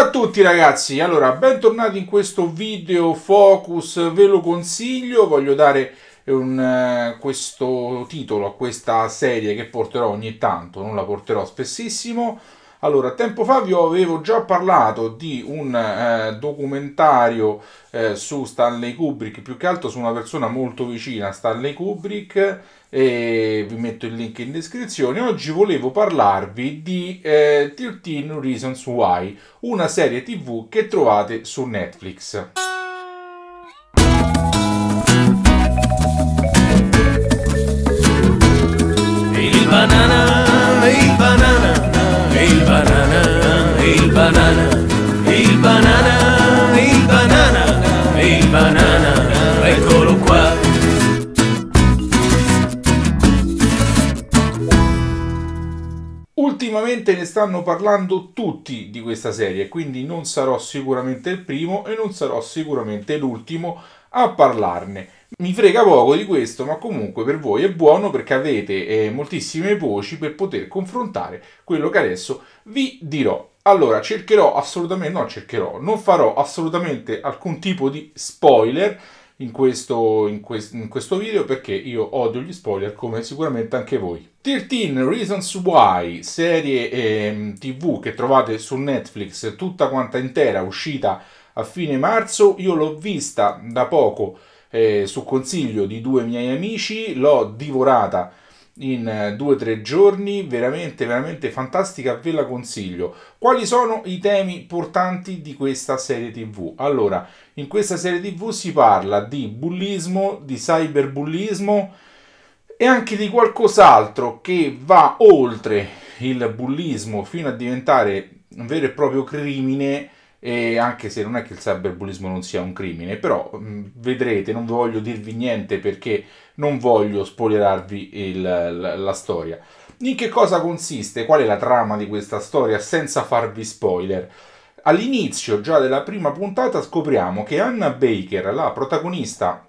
Ciao a tutti ragazzi, allora bentornati in questo video focus, ve lo consiglio, voglio dare un, eh, questo titolo a questa serie che porterò ogni tanto, non la porterò spessissimo, allora, tempo fa vi avevo già parlato di un eh, documentario eh, su Stanley Kubrick, più che altro su una persona molto vicina a Stanley Kubrick, e vi metto il link in descrizione. Oggi volevo parlarvi di eh, 13 Reasons Why, una serie tv che trovate su Netflix. banana, eccolo qua. Ultimamente ne stanno parlando tutti di questa serie, quindi non sarò sicuramente il primo e non sarò sicuramente l'ultimo a parlarne. Mi frega poco di questo, ma comunque per voi è buono perché avete eh, moltissime voci per poter confrontare quello che adesso vi dirò. Allora, cercherò assolutamente, no cercherò, non farò assolutamente alcun tipo di spoiler in questo, in, quest, in questo, video perché io odio gli spoiler come sicuramente anche voi. 13 Reasons Why, serie eh, tv che trovate su Netflix tutta quanta intera, uscita a fine marzo, io l'ho vista da poco eh, su consiglio di due miei amici, l'ho divorata in 2-3 eh, giorni, veramente veramente fantastica, ve la consiglio. Quali sono i temi portanti di questa serie TV? Allora, in questa serie TV si parla di bullismo, di cyberbullismo e anche di qualcos'altro che va oltre il bullismo fino a diventare un vero e proprio crimine e anche se non è che il cyberbullismo non sia un crimine, però mh, mm, vedrete, non voglio dirvi niente perché non voglio spoilerarvi il, la, la storia. In che cosa consiste? Qual è la trama di questa storia senza farvi spoiler? All'inizio già della prima puntata scopriamo che Anna Baker, la protagonista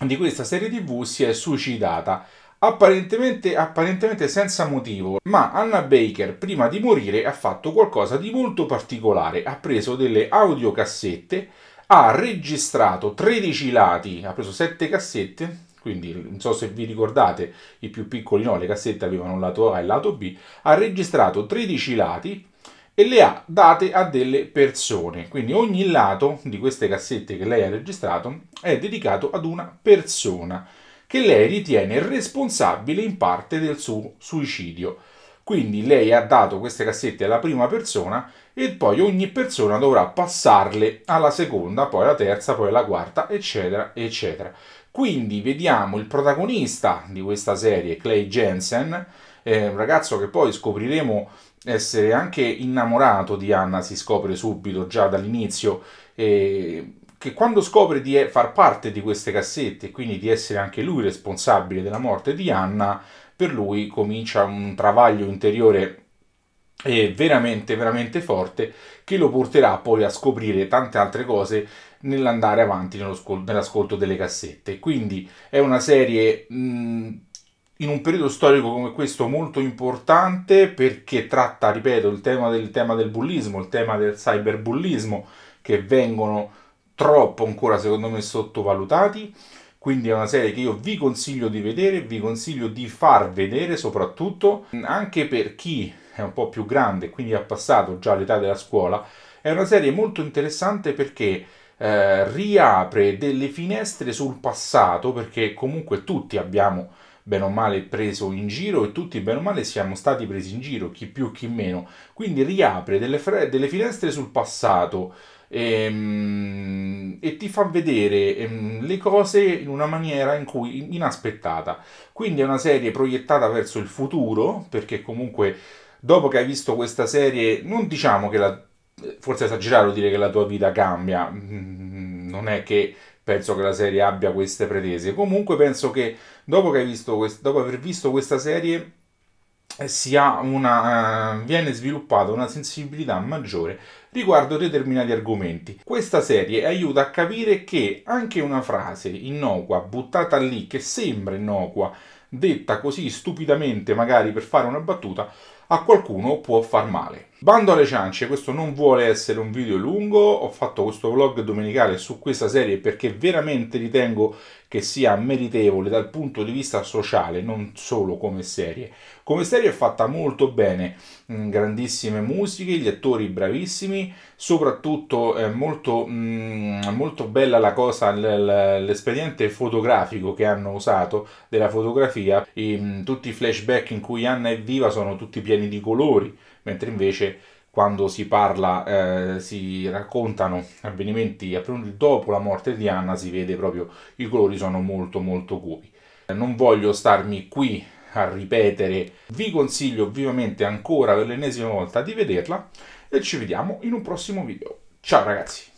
di questa serie tv, si è suicidata apparentemente, apparentemente senza motivo, ma Anna Baker prima di morire ha fatto qualcosa di molto particolare, ha preso delle audiocassette, ha registrato 13 lati, ha preso 7 cassette, quindi non so se vi ricordate, i più piccoli no, le cassette avevano un lato A e il lato B, ha registrato 13 lati e le ha date a delle persone, quindi ogni lato di queste cassette che lei ha registrato è dedicato ad una persona che lei ritiene responsabile in parte del suo suicidio. Quindi lei ha dato queste cassette alla prima persona e poi ogni persona dovrà passarle alla seconda, poi alla terza, poi alla quarta, eccetera, eccetera. Quindi vediamo il protagonista di questa serie, Clay Jensen, eh, un ragazzo che poi scopriremo essere anche innamorato di Anna, si scopre subito già dall'inizio. Eh, che quando scopre di far parte di queste cassette e quindi di essere anche lui responsabile della morte di Anna, per lui comincia un travaglio interiore eh, veramente veramente forte che lo porterà poi a scoprire tante altre cose nell'andare avanti nell'ascolto delle cassette. Quindi è una serie mh, in un periodo storico come questo molto importante perché tratta, ripeto, il tema del, tema del bullismo, il tema del cyberbullismo che vengono troppo ancora secondo me sottovalutati quindi è una serie che io vi consiglio di vedere, vi consiglio di far vedere soprattutto anche per chi è un po' più grande, quindi ha passato già l'età della scuola. È una serie molto interessante perché eh, riapre delle finestre sul passato, perché comunque tutti abbiamo bene o male preso in giro e tutti bene o male siamo stati presi in giro, chi più chi meno. Quindi riapre delle, delle finestre sul passato e, ehm, e ti fa vedere ehm, le cose in una maniera in cui, inaspettata. Quindi è una serie proiettata verso il futuro, perché comunque dopo che hai visto questa serie, non diciamo che la... forse è esagerato dire che la tua vita cambia, mm, non è che penso che la serie abbia queste pretese, comunque penso che dopo, che hai visto dopo aver visto questa serie eh, una, eh, viene sviluppata una sensibilità maggiore riguardo determinati argomenti. Questa serie aiuta a capire che anche una frase innocua, buttata lì, che sembra innocua, detta così stupidamente magari per fare una battuta, a qualcuno può far male. Bando alle ciance, questo non vuole essere un video lungo, ho fatto questo vlog domenicale su questa serie perché veramente ritengo che sia meritevole dal punto di vista sociale, non solo come serie. Come serie è fatta molto bene, mm, grandissime musiche, gli attori bravissimi, soprattutto è molto, mm, molto bella la cosa, l'espediente fotografico che hanno usato della fotografia, mm, tutti i flashback in cui Anna è viva sono tutti pieni di colori, mentre invece quando si parla, eh, si raccontano avvenimenti dopo la morte di Anna, si vede proprio i colori sono molto molto cupi. Non voglio starmi qui a ripetere, vi consiglio vivamente ancora per l'ennesima volta di vederla e ci vediamo in un prossimo video. Ciao ragazzi!